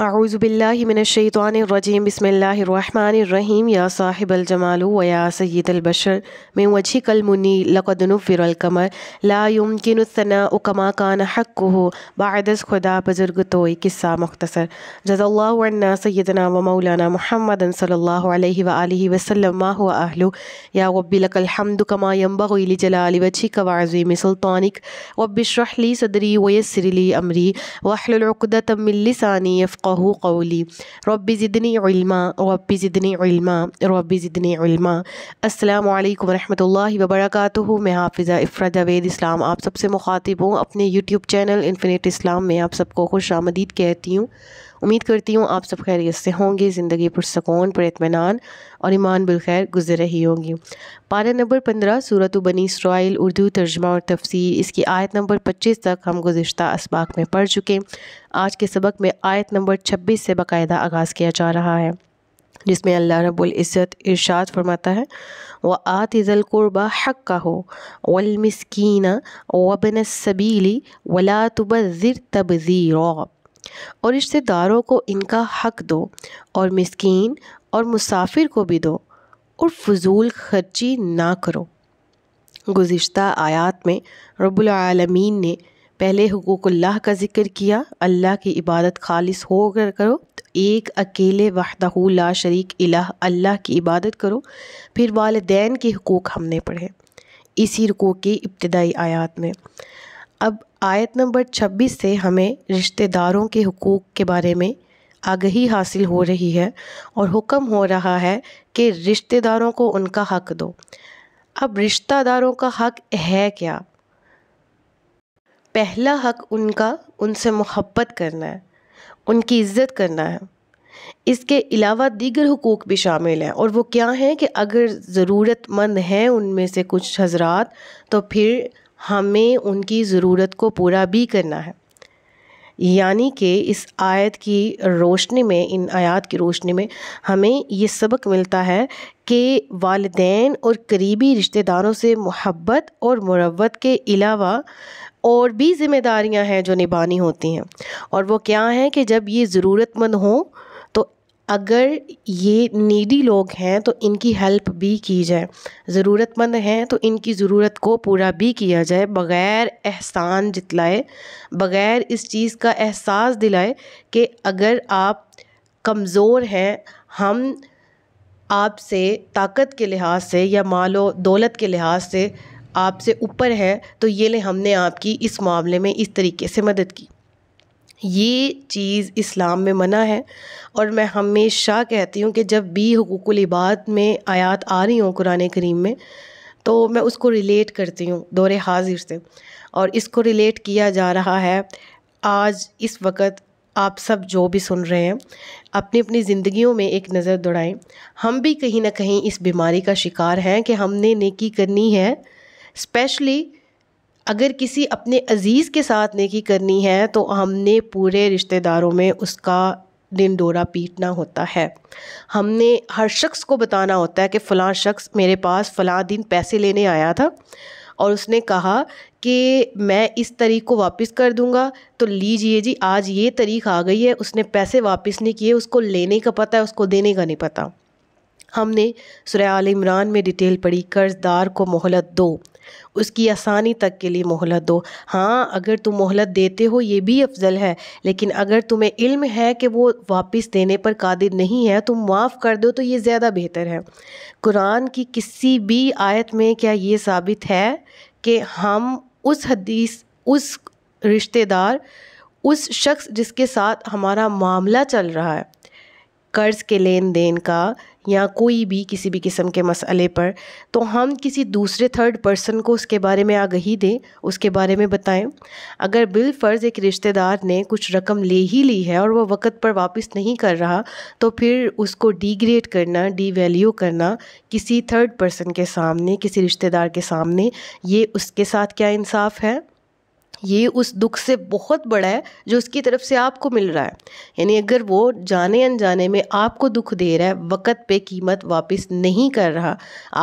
أعوذ بالله من الشيطان الرجيم بسم الله الرحمن الرحيم يا صاحب الجمال ويا سيد البشر من وجهك المني لقد نفر الكمر لا يمكن الثناء كما كان حقه بعد خدا بزرگ توي قصة مختصر جزا الله عنا سيدنا ومولانا محمد صلى الله عليه وآله وسلم ما هو أهله يا رب لك الحمد كما ينبغي لجلال وجهك وعظيم سلطانك رب اشرح لي صدري ويسر لي أمري واحلل عقدة من لساني يفقه फ़क़हू कौली रब ज़िदनी इल्मा रब ज़िदनी इल्मा रब ज़िदनी इल्मा अस्सलाम वालेकुम रहमतुल्लाहि व बरकातुहू मैं हाफिज़ा इफ़रा जावेद इस्लाम आप सबसे मुखातिब हूँ अपने यूट्यूब चैनल इन्फिनिट इस्लाम में आप सबको खुश आमदीद कहती हूँ उम्मीद करती हूँ आप सब खैरियत से होंगे ज़िंदगी पुरसकून पर इतमान और ईमान बिलखैर गुजर रही होंगी पारा नंबर पंद्रह सूरत बनी इसराइल उर्दू तर्जमा और तफसीर इसकी आयत नंबर पच्चीस तक हम गुज्त इसबाक में पढ़ चुके आज के सबक में आयत नंबर छब्बीस से बाकायदा आगाज़ किया जा रहा है जिसमें अल्लाह रबुल्ज़त इरशाद फरमाता है व आतज़ल कुरबा हक का हो वलमस्किन वबन सबीली वला तबज़िर तबज़ीरा और रिश्तेदारों को इनका हक दो और मस्किन और मुसाफिर को भी दो और फजूल खर्ची ना करो गुज्त आयात में रबालमीन ने पहले हकूक़ल्लाह का जिक्र किया अल्लाह की इबादत खालिश हो कर करो तो एक अकेले वहदहू शरीक इलाह अल्लाह की इबादत करो फिर वालदेन के हकूक़ हमने पढ़े इसी रुकू की इब्तदाई आयात में अब आयत नंबर 26 से हमें रिश्तेदारों के हकूक़ के बारे में आगही हासिल हो रही है और हुक्म हो रहा है कि रिश्तेदारों को उनका हक दो अब रिश्तेदारों का हक है क्या पहला हक उनका उनसे मोहब्बत करना है उनकी इज़्ज़त करना है इसके अलावा दीगर हकूक़ भी शामिल हैं और वो क्या हैं कि अगर ज़रूरतमंद हैं उनमें से कुछ हजरात तो फिर हमें उनकी ज़रूरत को पूरा भी करना है यानी कि इस आयत की रोशनी में इन आयत की रोशनी में हमें ये सबक मिलता है कि वालदेन और करीबी रिश्तेदारों से मोहब्बत और मुरवत के अलावा और भी ज़िम्मेदारियां हैं जो निभानी होती हैं और वो क्या हैं कि जब ये ज़रूरतमंद हों अगर ये नीडी लोग हैं तो इनकी हेल्प भी की जाए ज़रूरतमंद हैं तो इनकी ज़रूरत को पूरा भी किया जाए बग़ैर एहसान जितलाए बग़ैर इस चीज़ का एहसास दिलाए कि अगर आप कमज़ोर हैं हम आपसे ताकत के लिहाज से या मालो दौलत के लिहाज से आपसे ऊपर हैं तो ये ले हमने आपकी इस मामले में इस तरीके से मदद की ये चीज़ इस्लाम में मना है और मैं हमेशा कहती हूँ कि जब भी हकूक़ुल इबाद में आयात आ रही हूँ कुरान करीम में तो मैं उसको रिलेट करती हूँ दौर हाजिर से और इसको रिलेट किया जा रहा है आज इस वक्त आप सब जो भी सुन रहे हैं अपनी अपनी ज़िंदगियों में एक नज़र दौड़ाएं हम भी कहीं ना कहीं इस बीमारी का शिकार हैं कि हमने नेकी करनी है स्पेशली अगर किसी अपने अज़ीज़ के साथ नेकी करनी है तो हमने पूरे रिश्तेदारों में उसका डिंडोरा पीटना होता है हमने हर शख्स को बताना होता है कि फ़लाँ शख्स मेरे पास फ़लाँ दिन पैसे लेने आया था और उसने कहा कि मैं इस तरीक को वापस कर दूंगा तो लीजिए जी आज ये तरीक़ आ गई है उसने पैसे वापस नहीं किए उसको लेने का पता है उसको देने का नहीं पता हमने सुरह आल इमरान में डिटेल पढ़ी कर्जदार को मोहलत दो उसकी आसानी तक के लिए मोहलत दो हाँ अगर तुम मोहलत देते हो ये भी अफजल है लेकिन अगर तुम्हें इल्म है कि वो वापस देने पर कादिर नहीं है तुम माफ़ कर दो तो ये ज़्यादा बेहतर है कुरान की किसी भी आयत में क्या ये साबित है कि हम उस हदीस उस रिश्तेदार उस शख्स जिसके साथ हमारा मामला चल रहा है कर्ज़ के लेन देन का या कोई भी किसी भी किस्म के मसले पर तो हम किसी दूसरे थर्ड पर्सन को उसके बारे में आगही दें उसके बारे में बताएं अगर बिल फ़र्ज़ एक रिश्तेदार ने कुछ रकम ले ही ली है और वह वक़्त पर वापस नहीं कर रहा तो फिर उसको डिग्रेड करना वैल्यू करना किसी थर्ड पर्सन के सामने किसी रिश्तेदार के सामने ये उसके साथ क्या इंसाफ है ये उस दुख से बहुत बड़ा है जो उसकी तरफ से आपको मिल रहा है यानी अगर वो जाने अनजाने में आपको दुख दे रहा है वक़्त पे कीमत वापस नहीं कर रहा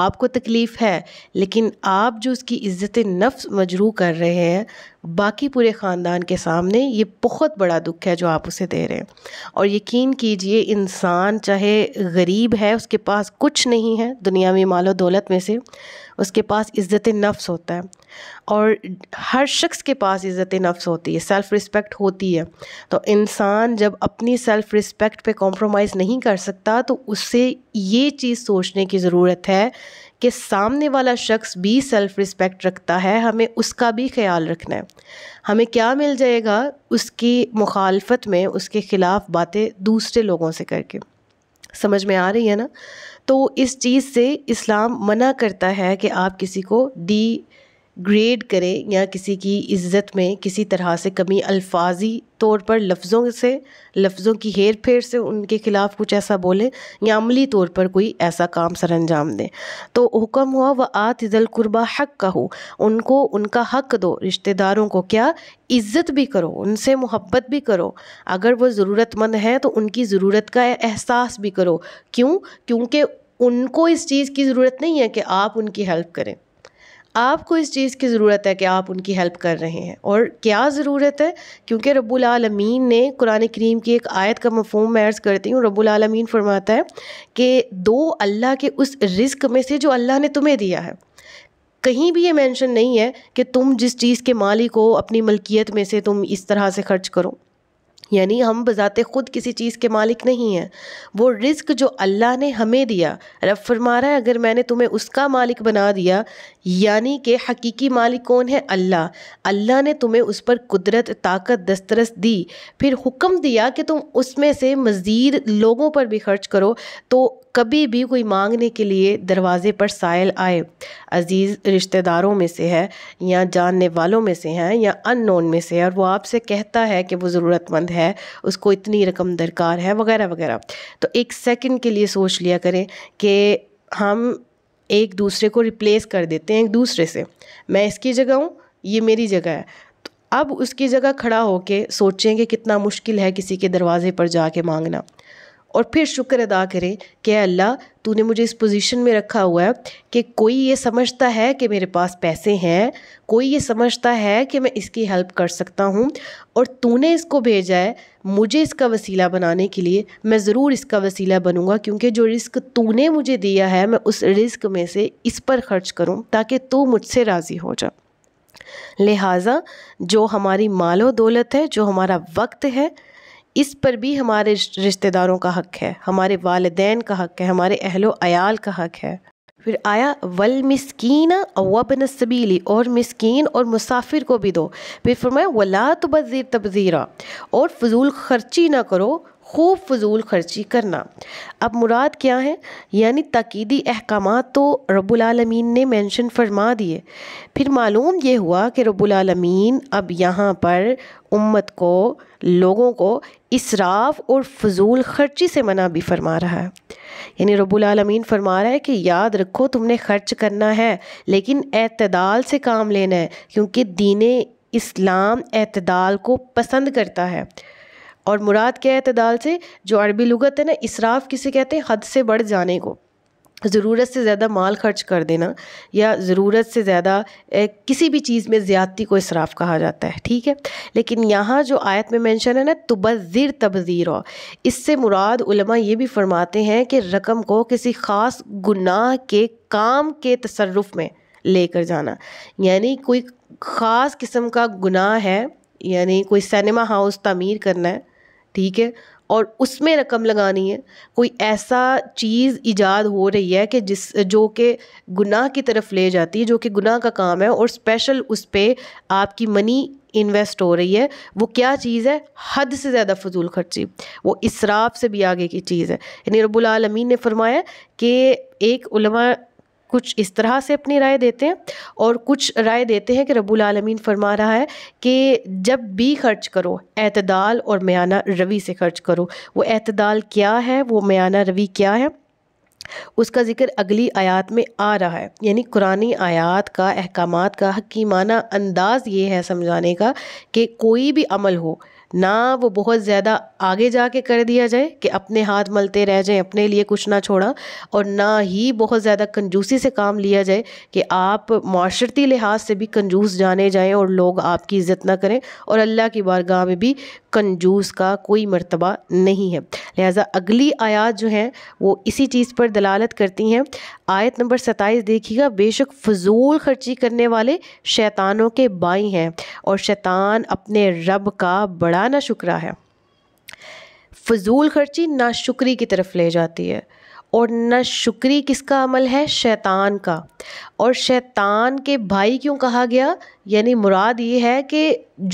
आपको तकलीफ़ है लेकिन आप जो उसकी इज़्ज़त नफ्स मजरू कर रहे हैं बाकी पूरे ख़ानदान के सामने ये बहुत बड़ा दुख है जो आप उसे दे रहे हैं और यकीन कीजिए इंसान चाहे गरीब है उसके पास कुछ नहीं है दुनियावी मालो दौलत में से उसके पास इज़्ज़त नफ्स होता है और हर शख्स के पास इज़्ज़त नफ्स होती है सेल्फ़ रिस्पेक्ट होती है तो इंसान जब अपनी सेल्फ़ रिस्पेक्ट पे कॉम्प्रोमाइज़ नहीं कर सकता तो उससे ये चीज़ सोचने की ज़रूरत है कि सामने वाला शख्स भी सेल्फ़ रिस्पेक्ट रखता है हमें उसका भी ख्याल रखना है हमें क्या मिल जाएगा उसकी मुखालफत में उसके ख़िलाफ़ बातें दूसरे लोगों से करके समझ में आ रही है ना तो इस चीज़ से इस्लाम मना करता है कि आप किसी को डी ग्रेड करें या किसी की इज़्ज़त में किसी तरह से कमी अल्फाजी तौर पर लफ्ज़ों से लफ्ज़ों की हेर फेर से उनके ख़िलाफ़ कुछ ऐसा बोलें या अमली तौर पर कोई ऐसा काम सर अंजाम दें तो हुक्म हुआ व आतिज़ल कुरबा हक का हो उनको उनका हक दो रिश्तेदारों को क्या इज़्ज़त भी करो उनसे मोहब्बत भी करो अगर वो ज़रूरतमंद हैं तो उनकी ज़रूरत का एहसास भी करो क्यों क्योंकि उनको इस चीज़ की ज़रूरत नहीं है कि आप उनकी हेल्प करें आपको इस चीज़ की ज़रूरत है कि आप उनकी हेल्प कर रहे हैं और क्या ज़रूरत है क्योंकि रब्बुल रबालमीन ने कुरान करीम की एक आयत का मफहम मैं अर्ज़ करती हूँ रबालमीन फरमाता है कि दो अल्लाह के उस रिस्क में से जो अल्लाह ने तुम्हें दिया है कहीं भी ये मेंशन नहीं है कि तुम जिस चीज़ के मालिक हो अपनी मलकियत में से तुम इस तरह से खर्च करो यानी हम बज़ात ख़ुद किसी चीज़ के मालिक नहीं हैं वो रिस्क जो अल्लाह ने हमें दिया रब फरमा रहा है अगर मैंने तुम्हें उसका मालिक बना दिया यानी कि हकीकी मालिक कौन है अल्लाह अल्लाह ने तुम्हें उस पर कुदरत ताकत दस्तरस दी फिर हुक्म दिया कि तुम उसमें से मज़ीद लोगों पर भी खर्च करो तो कभी भी कोई मांगने के लिए दरवाज़े पर सायल आए अज़ीज़ रिश्तेदारों में से है या जानने वालों में से हैं या अननोन में से है और वो आपसे कहता है कि वो ज़रूरतमंद है उसको इतनी रकम दरकार है वगैरह वगैरह तो एक सेकंड के लिए सोच लिया करें कि हम एक दूसरे को रिप्लेस कर देते हैं एक दूसरे से मैं इसकी जगह हूँ ये मेरी जगह है तो अब उसकी जगह खड़ा होके सोचें कि कितना मुश्किल है किसी के दरवाज़े पर जाके मांगना और फिर शुक्र अदा करें कि अल्लाह तूने मुझे इस पोजीशन में रखा हुआ है कि कोई ये समझता है कि मेरे पास पैसे हैं कोई ये समझता है कि मैं इसकी हेल्प कर सकता हूँ और तूने इसको भेजा है मुझे इसका वसीला बनाने के लिए मैं ज़रूर इसका वसीला बनूंगा क्योंकि जो रिस्क तूने मुझे दिया है मैं उस रिस्क में से इस पर खर्च करूँ ताकि तू मुझसे राज़ी हो जा लिहाजा जो हमारी मालो दौलत है जो हमारा वक्त है इस पर भी हमारे रिश्तेदारों का हक है हमारे वालदेन का हक है हमारे अहलो अयाल का हक है फिर आया वल मिसकीन अवबन सबीली और मिसकीन और मुसाफिर को भी दो फिर फरमाया वला बज़ीर तबज़ीरा और फजूल खर्ची ना करो खूब फजूल खर्ची करना अब मुराद क्या है यानी तकीदी अहकाम तो रबालमीन ने मेंशन फरमा दिए फिर मालूम ये हुआ कि रबालमीन अब यहाँ पर उम्मत को लोगों को इसराफ और फजूल खर्ची से मना भी फरमा रहा है यानी रबालमीन फरमा रहा है कि याद रखो तुमने खर्च करना है लेकिन अतदाल से काम लेना है क्योंकि दीन इस्लाम अतदाल को पसंद करता है और मुराद क्या है अतदाल से जो अरबी लगत है ना इसराफ किसे कहते हैं हद से बढ़ जाने को ज़रूरत से ज़्यादा माल खर्च कर देना या ज़रूरत से ज़्यादा किसी भी चीज़ में ज़्यादती को इसराफ कहा जाता है ठीक है लेकिन यहाँ जो आयत में मेंशन है ना तबज़ीर तबज़ीर इससे मुराद उलमा ये भी फरमाते हैं कि रकम को किसी ख़ास गुनाह के काम के तसरफ़ में लेकर जाना यानी कोई ख़ास किस्म का गुनाह है यानी कोई सिनेमा हाउस तमीर करना है ठीक है और उसमें रकम लगानी है कोई ऐसा चीज़ ईजाद हो रही है कि जिस जो कि गुनाह की तरफ ले जाती है जो कि गुनाह का काम है और स्पेशल उस पर आपकी मनी इन्वेस्ट हो रही है वो क्या चीज़ है हद से ज़्यादा फजूल खर्ची वो इसराफ से भी आगे की चीज़ है यानी रबालमीन ने फरमाया कि एक उलमा कुछ इस तरह से अपनी राय देते हैं और कुछ राय देते हैं कि रबुल आलमीन फरमा रहा है कि जब भी खर्च करो अतदाल और मयाना रवि से खर्च करो वो अतदाल क्या है वो म्याना रवि क्या है उसका जिक्र अगली आयात में आ रहा है यानी कुरानी आयात का अहकाम का हकीमाना अंदाज़ ये है समझाने का कि कोई भी अमल हो ना वो बहुत ज़्यादा आगे के कर दिया जाए कि अपने हाथ मलते रह जाएं अपने लिए कुछ ना छोड़ा और ना ही बहुत ज़्यादा कंजूसी से काम लिया जाए कि आप माशरती लिहाज से भी कंजूस जाने जाएं और लोग आपकी इज़्ज़त ना करें और अल्लाह की बारगाह में भी कंजूस का कोई मरतबा नहीं है लिहाजा अगली आयात जो हैं वो इसी चीज़ पर दलालत करती हैं आयत नंबर सत्ताईस देखिएगा बेशक फजूल खर्ची करने वाले शैतानों के बाई हैं और शैतान अपने रब का बड़ा शुक्रिया ना शुक्रा है फजूल खर्ची ना शुक्री की तरफ ले जाती है और न शुक्री किसका अमल है शैतान का और शैतान के भाई क्यों कहा गया यानी मुराद ये है कि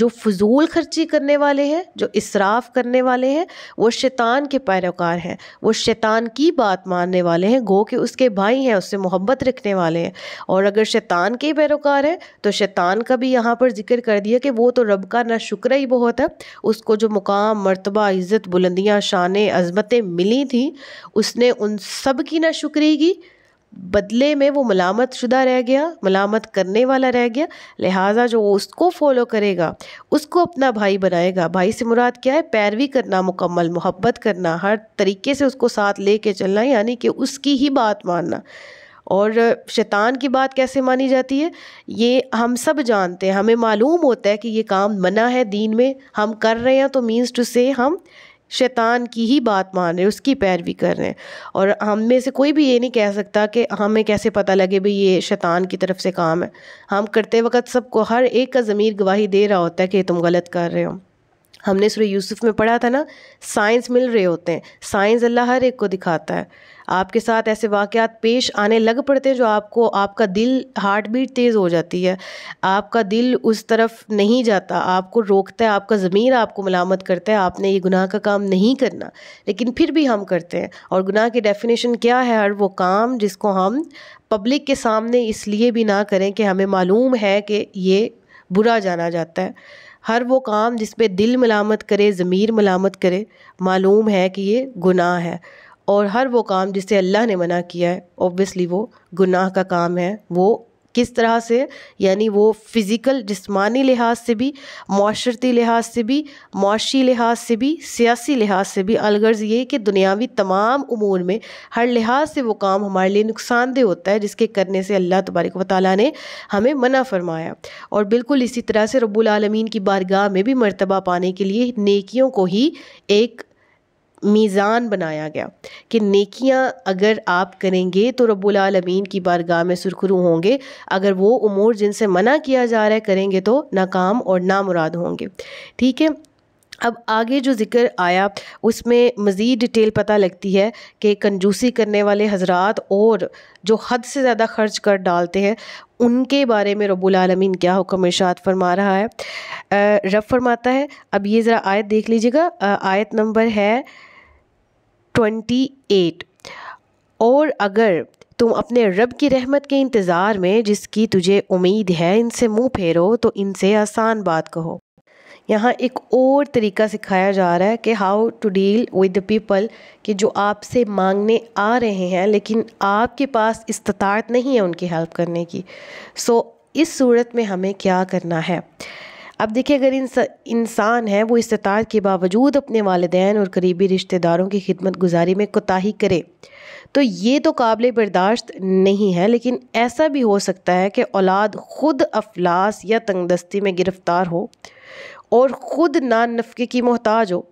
जो फजूल खर्ची करने वाले हैं जो इसराफ करने वाले हैं वो शैतान के पैरोकार हैं वो शैतान की बात मानने वाले हैं गो के उसके भाई हैं उससे मोहब्बत रखने वाले हैं और अगर शैतान के पैरोकार हैं तो शैतान का भी यहाँ पर जिक्र कर दिया कि वो तो रब का ना शुक्र ही बहुत है उसको जो मुकाम मरतबा इज़्ज़त बुलंदियाँ शान अज़मतें मिली थी उसने उन सब की ना शुक्री की बदले में वो मलामत शुदा रह गया मलामत करने वाला रह गया लिहाजा जो उसको फॉलो करेगा उसको अपना भाई बनाएगा भाई से मुराद क्या है पैरवी करना मुकम्मल मोहब्बत करना हर तरीके से उसको साथ ले चलना यानी कि उसकी ही बात मानना और शैतान की बात कैसे मानी जाती है ये हम सब जानते हैं हमें मालूम होता है कि ये काम मना है दीन में हम कर रहे हैं तो मीन्स टू से हम शैतान की ही बात मान रहे हैं उसकी पैरवी कर रहे हैं और हम में से कोई भी ये नहीं कह सकता कि हमें कैसे पता लगे भाई ये शैतान की तरफ से काम है हम करते वक्त सबको हर एक का ज़मीर गवाही दे रहा होता है कि तुम गलत कर रहे हो हमने सुर यूसुफ में पढ़ा था ना साइंस मिल रहे होते हैं साइंस अल्लाह हर एक को दिखाता है आपके साथ ऐसे वाक़ पेश आने लग पड़ते हैं जो आपको आपका दिल हार्ट बीट तेज़ हो जाती है आपका दिल उस तरफ नहीं जाता आपको रोकता है आपका ज़मीर आपको मलामत करता है आपने ये गुनाह का काम नहीं करना लेकिन फिर भी हम करते हैं और गुनाह की डेफिनेशन क्या है हर वो काम जिसको हम पब्लिक के सामने इसलिए भी ना करें कि हमें मालूम है कि ये बुरा जाना जाता है हर वो काम जिसपे दिल मलामत करे ज़मीर मलामत करे मालूम है कि ये गुनाह है और हर वो काम जिसे अल्लाह ने मना किया है ओबियसली वो गुनाह का काम है वो किस तरह से यानी वो फिज़िकल जिस्मानी लिहाज से भी माशरती लिहाज से भी माशी लिहाज से भी सियासी लिहाज से भी अलगर्ज़ ये कि दुनियावी तमाम उमूर में हर लिहाज से वो काम हमारे लिए नुकसानदेह होता है जिसके करने से अल्लाह तबारक व ताली ने हमें मना फरमाया और बिल्कुल इसी तरह से रबालमीन की बारगाह में भी मरतबा पाने के लिए नेकियों को ही एक मीज़ान बनाया गया कि नेकियां अगर आप करेंगे तो रब्बुल रबालमीन की बारगाह में सुरखरू होंगे अगर वो उमूर जिनसे मना किया जा रहा है करेंगे तो नाकाम और नामुराद होंगे ठीक है अब आगे जो जिक्र आया उसमें मज़ीद डिटेल पता लगती है कि कंजूसी करने वाले हजरात और जो हद से ज़्यादा खर्च कर डालते हैं उनके बारे में रब्बुल रबालमीन क्या हुक्म इर्शाद फरमा रहा है रब फरमाता है अब ये ज़रा आयत देख लीजिएगा आयत नंबर है ट्वेंटी एट और अगर तुम अपने रब की रहमत के इंतज़ार में जिसकी तुझे उम्मीद है इनसे मुंह फेरो तो इनसे आसान बात कहो यहाँ एक और तरीका सिखाया जा रहा है कि how to deal with the people कि जो आपसे मांगने आ रहे हैं लेकिन आपके पास इस्तात नहीं है उनकी हेल्प करने की सो so, इस सूरत में हमें क्या करना है अब देखिए अगर इंसान है वो इस्तात के बावजूद अपने वालदेन और करीबी रिश्तेदारों की खिदमत गुजारी में कोताही करे तो ये तो काबिल बर्दाश्त नहीं है लेकिन ऐसा भी हो सकता है कि औलाद ख़ुद अफलास या तंगदस्ती में गिरफ़्तार हो और ख़ुद ना नफके की मोहताज हो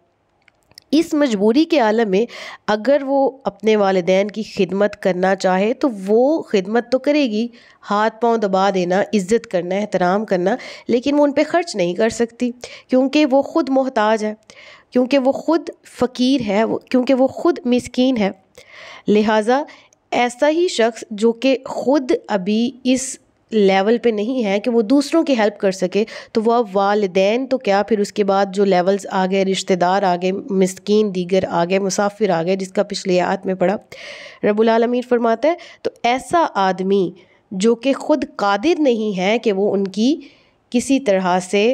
इस मजबूरी के आलम में अगर वो अपने वालदे की खिदमत करना चाहे तो वो खिदमत तो करेगी हाथ पांव दबा देना इज़्ज़त करना एहतराम करना लेकिन वो उन पर ख़र्च नहीं कर सकती क्योंकि वो ख़ुद मोहताज है क्योंकि वो ख़ुद फ़कीर है क्योंकि वो ख़ुद मिसकीन है लिहाजा ऐसा ही शख्स जो कि ख़ुद अभी इस लेवल पे नहीं है कि वो दूसरों की हेल्प कर सके तो वह वालदेन तो क्या फिर उसके बाद जो लेवल्स आ गए रिश्तेदार आ गए मस्किन दीगर आ गए मुसाफिर आ गए जिसका पिछले आत में पड़ा रबुलमीर फरमाता है तो ऐसा आदमी जो कि ख़ुद कादिर नहीं है कि वो उनकी किसी तरह से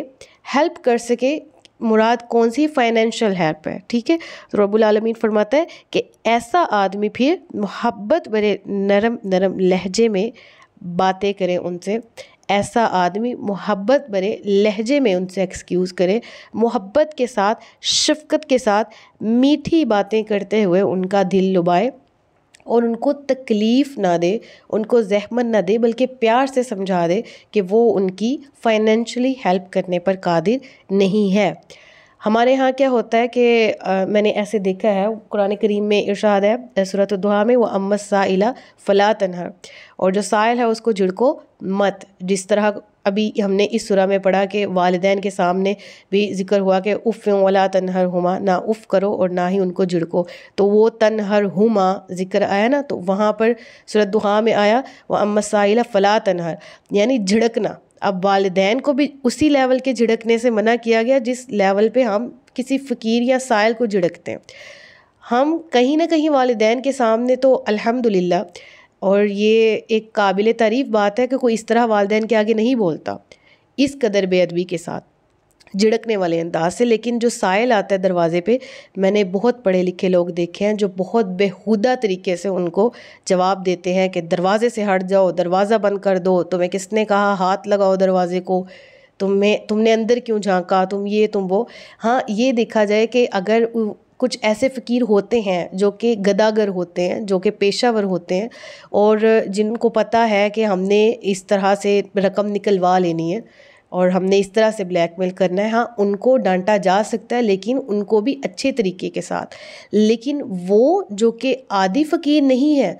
हेल्प कर सके मुराद कौन सी फाइनेंशियल हेल्प है ठीक है तो रबुलमीन फरमाता है कि ऐसा आदमी फिर मोहब्बत बड़े नरम नरम लहजे में बातें करें उनसे ऐसा आदमी मोहब्बत भरे लहजे में उनसे एक्सक्यूज़ करे मोहब्बत के साथ शफ़क़त के साथ मीठी बातें करते हुए उनका दिल लुभाए और उनको तकलीफ़ ना दे उनको जहमत ना दे बल्कि प्यार से समझा दे कि वो उनकी फाइनेंशियली हेल्प करने पर कादिर नहीं है हमारे यहाँ क्या होता है कि आ, मैंने ऐसे देखा है कुरान करीम में इरशाद है सूरत दुहा में वह अम्मत साइला फ़ला तनहर और जो साइल है उसको झिड़को मत जिस तरह अभी हमने इस सुरा में पढ़ा कि वालदेन के सामने भी जिक्र हुआ कि उफ़ वला तनहर हुमा ना उफ़ करो और ना ही उनको झिड़को तो वो तनहर हुमा जिक्र आया ना तो वहाँ पर सूरत दुहा में आया वह अम्मत साइला फ़ला तनहर यानी झिड़कना अब वालदेन को भी उसी लेवल के झिड़कने से मना किया गया जिस लेवल पे हम किसी फ़कीर या साइल को झिड़कते हैं हम कहीं ना कहीं वालदेन के सामने तो अल्हम्दुलिल्लाह और ये एक काबिल तारीफ़ बात है कि कोई इस तरह वालदेन के आगे नहीं बोलता इस कदर बेअदबी के साथ झिड़कने वाले अंदाज से लेकिन जो साइल आता है दरवाज़े पे मैंने बहुत पढ़े लिखे लोग देखे हैं जो बहुत बेहुदा तरीके से उनको जवाब देते हैं कि दरवाज़े से हट जाओ दरवाज़ा बंद कर दो तुम्हें किसने कहा हाथ लगाओ दरवाज़े को तुम्हें तुमने अंदर क्यों झांका तुम ये तुम वो हाँ ये देखा जाए कि अगर कुछ ऐसे फ़कीर होते हैं जो कि गदागर होते हैं जो कि पेशावर होते हैं और जिनको पता है कि हमने इस तरह से रकम निकलवा लेनी है और हमने इस तरह से ब्लैकमेल करना है हाँ उनको डांटा जा सकता है लेकिन उनको भी अच्छे तरीके के साथ लेकिन वो जो कि आदि फ़कीर नहीं है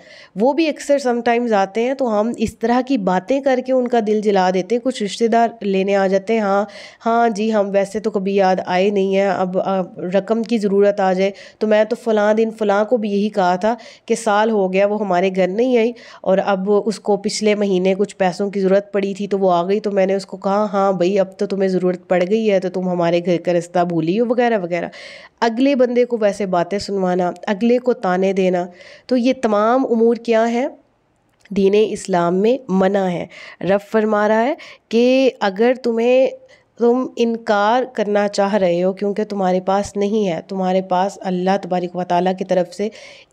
वो भी अक्सर समटाइम्स आते हैं तो हम इस तरह की बातें करके उनका दिल जला देते हैं कुछ रिश्तेदार लेने आ जाते हैं हाँ हाँ जी हम वैसे तो कभी याद आए नहीं हैं अब, अब रकम की ज़रूरत आ जाए तो मैं तो फ़लाँ दिन फ़लाँ को भी यही कहा था कि साल हो गया वो हमारे घर नहीं आई और अब उसको पिछले महीने कुछ पैसों की ज़रूरत पड़ी थी तो वो आ गई तो मैंने उसको कहा हाँ हाँ भाई अब तो तुम्हें ज़रूरत पड़ गई है तो तुम हमारे घर का रिश्ता भूली हो वगैरह वगैरह अगले बंदे को वैसे बातें सुनवाना अगले को ताने देना तो ये तमाम उमूर क्या हैं दीन इस्लाम में मना है रफ फरमा रहा है कि अगर तुम्हें तुम इनकार करना चाह रहे हो क्योंकि तुम्हारे पास नहीं है तुम्हारे पास अल्लाह तबारक व ताली की तरफ से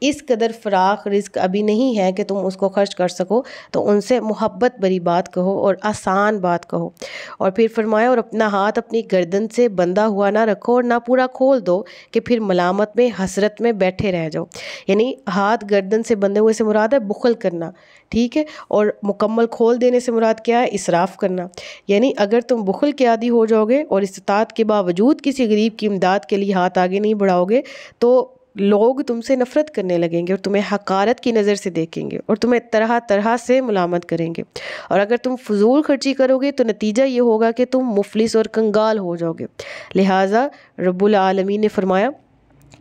इस कदर फ़राख रिस्क अभी नहीं है कि तुम उसको खर्च कर सको तो उनसे मोहब्बत भरी बात कहो और आसान बात कहो और फिर फरमाए और अपना हाथ अपनी गर्दन से बंधा हुआ ना रखो और ना पूरा खोल दो कि फिर मलामत में हसरत में बैठे रह जाओ यानी हाथ गर्दन से बंधे हुए से मुराद है बुखल करना ठीक है और मुकम्मल खोल देने से मुराद क्या है इसराफ़ करना यानी अगर तुम बुखल के आदि हो जाओगे और इस्तात के बावजूद किसी गरीब की इमदाद के लिए हाथ आगे नहीं बढ़ाओगे तो लोग तुमसे नफ़रत करने लगेंगे और तुम्हें हकारत की नज़र से देखेंगे और तुम्हें तरह तरह से मलामत करेंगे और अगर तुम फजूल खर्ची करोगे तो नतीजा ये होगा कि तुम मुफलिस और कंगाल हो जाओगे लिहाजा रबालमी ने फरमाया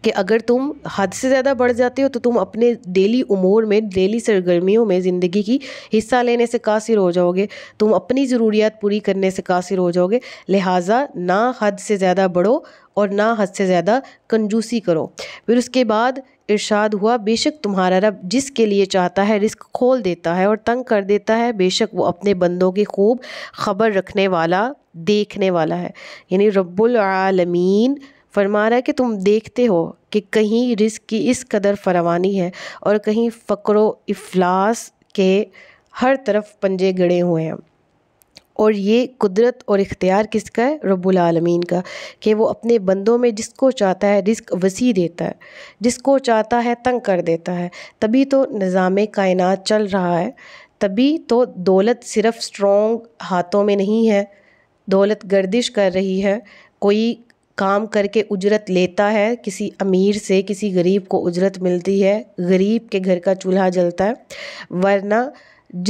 कि अगर तुम हद से ज़्यादा बढ़ जाते हो तो तुम अपने डेली उमूर में डेली सरगर्मियों में ज़िंदगी की हिस्सा लेने से कासिर हो जाओगे तुम अपनी ज़रूरियात पूरी करने से कासिर हो जाओगे लिहाजा ना हद से ज़्यादा बढ़ो और ना हद से ज़्यादा कंजूसी करो फिर उसके बाद इरशाद हुआ बेशक तुम्हारा रब जिसके लिए चाहता है रिस्क खोल देता है और तंग कर देता है बेशक वो अपने बंदों की खूब खबर रखने वाला देखने वाला है यानी रब्बुल आलमीन फरमा रहा है कि तुम देखते हो कि कहीं रिस्क की इस कदर फरवानी है और कहीं फ़करो अफलास के हर तरफ पंजे गड़े हुए हैं और ये कुदरत और इख्तियार किसका है रब्बुल आलमीन का कि वो अपने बंदों में जिसको चाहता है रिस्क वसी देता है जिसको चाहता है तंग कर देता है तभी तो निज़ाम कायनात चल रहा है तभी तो दौलत सिर्फ स्ट्रॉन्ग हाथों में नहीं है दौलत गर्दिश कर रही है कोई काम करके उजरत लेता है किसी अमीर से किसी गरीब को उजरत मिलती है गरीब के घर का चूल्हा जलता है वरना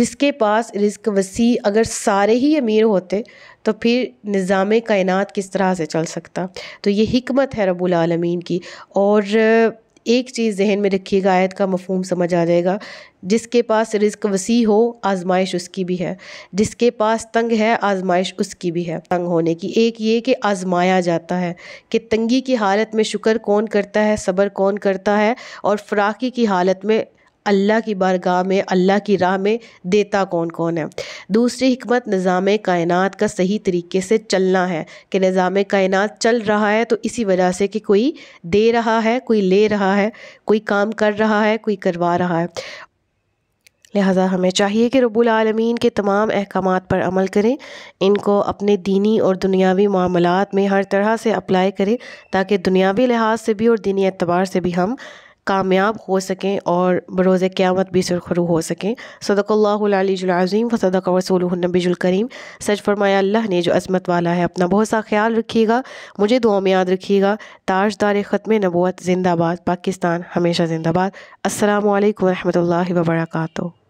जिसके पास रिस्क वसी अगर सारे ही अमीर होते तो फिर निज़ाम कायनात किस तरह से चल सकता तो ये हमत है रबुल की और एक चीज़ जहन में रखिएगा आयत का मफहम समझ आ जाएगा जिसके पास रिस्क वसी हो आजमाइश उसकी भी है जिसके पास तंग है आजमाइश उसकी भी है तंग होने की एक ये कि आजमाया जाता है कि तंगी की हालत में शुक्र कौन करता है सब्र कौन करता है और फराकी की हालत में अल्लाह की बारगाह में अल्लाह की राह में देता कौन कौन है दूसरी हमत निज़ाम कायनात का सही तरीके से चलना है कि निज़ाम कायनात चल रहा है तो इसी वजह से कि कोई दे रहा है कोई ले रहा है कोई काम कर रहा है कोई करवा रहा है लिहाजा हमें चाहिए कि रबालमीन के तमाम अहकाम पर अमल करें इनको अपने दीनी और दुनियावी मामलों में हर तरह से अप्लाई करें ताकि दुनियावी लिहाज से भी और दीनी एतबार से भी हम कामयाब हो सकें और बरोज़ क़्यामत भी सुरखरू हो सकें सदक़ल्लाज़ीम व सदक रसूल करीम सच फरमाया अल्लाह ने जो अजमत वाला है अपना बहुत सा ख्याल रखिएगा मुझे दुआ में याद रखिएगा ताजदार ख़त्म नबोत ज़िंदाबाद पाकिस्तान हमेशा ज़िंदाबाद अल्लाम वरहमल वर्का